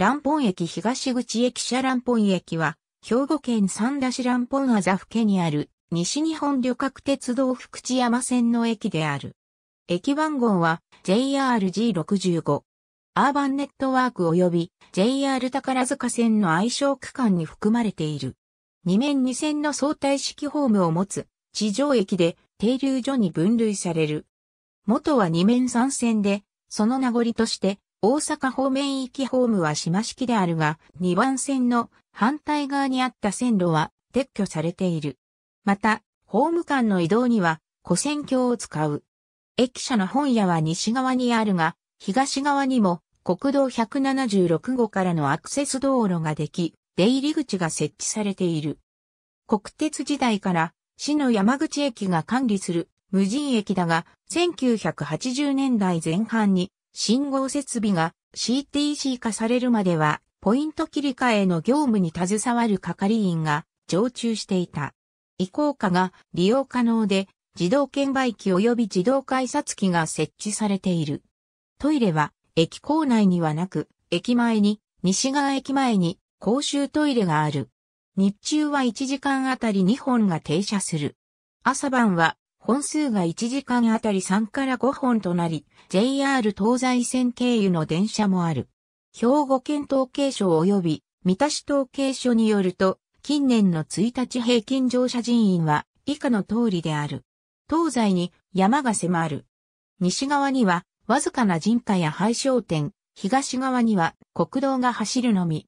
蘭本駅東口駅舎蘭本駅は、兵庫県三田市蘭本あざふけにある、西日本旅客鉄道福知山線の駅である。駅番号は JRG65。アーバンネットワーク及び JR 宝塚線の愛称区間に含まれている。2面2線の相対式ホームを持つ地上駅で停留所に分類される。元は2面3線で、その名残として大阪方面行きホームは島式であるが、2番線の反対側にあった線路は撤去されている。また、ホーム間の移動には、古線橋を使う。駅舎の本屋は西側にあるが、東側にも国道176号からのアクセス道路ができ、出入り口が設置されている。国鉄時代から市の山口駅が管理する無人駅だが、1980年代前半に信号設備が CTC 化されるまでは、ポイント切り替えの業務に携わる係員が常駐していた。移行化が利用可能で、自動券売機及び自動改札機が設置されている。トイレは駅構内にはなく、駅前に、西側駅前に公衆トイレがある。日中は1時間あたり2本が停車する。朝晩は本数が1時間あたり3から5本となり、JR 東西線経由の電車もある。兵庫県統計省及び三田市統計所によると、近年の1日平均乗車人員は以下の通りである。東西に山が迫る。西側にはわずかな人家や廃商店、東側には国道が走るのみ。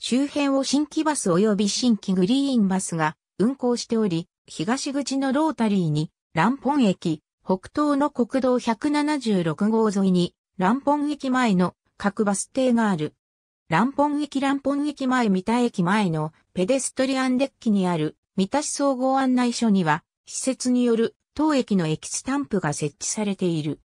周辺を新規バス及び新規グリーンバスが運行しており、東口のロータリーに蘭本駅、北東の国道176号沿いに、蘭本駅前の各バス停がある。蘭本駅蘭本駅前三田駅前のペデストリアンデッキにある三田市総合案内所には、施設による当駅の駅スタンプが設置されている。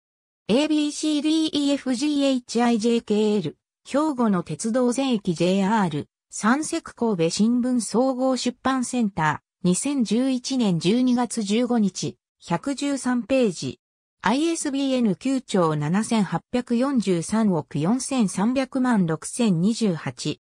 ABCDEFGHIJKL、兵庫の鉄道全駅 JR、三石神戸新聞総合出版センター、2011年12月15日。113ページ。ISBN 9兆7843億4300万6028。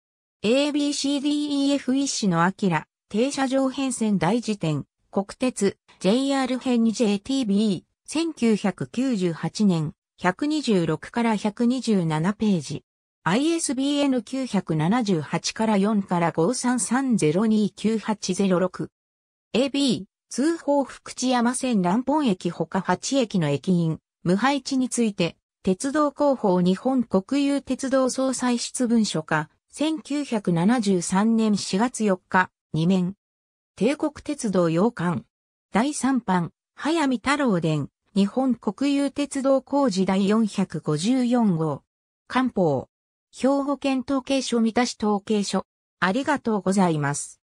ABCDEF 一種のアキラ、停車場変遷大辞典、国鉄、JR 編 JTB、1998年、126から127ページ。ISBN 978から4から53302980 6 AB、通報福知山線南本駅他8駅の駅員、無配置について、鉄道広報日本国有鉄道総裁室文書か、1973年4月4日、2面。帝国鉄道洋館。第3版、早見太郎伝、日本国有鉄道工事第454号。官報。兵庫県統計所三田市統計所。ありがとうございます。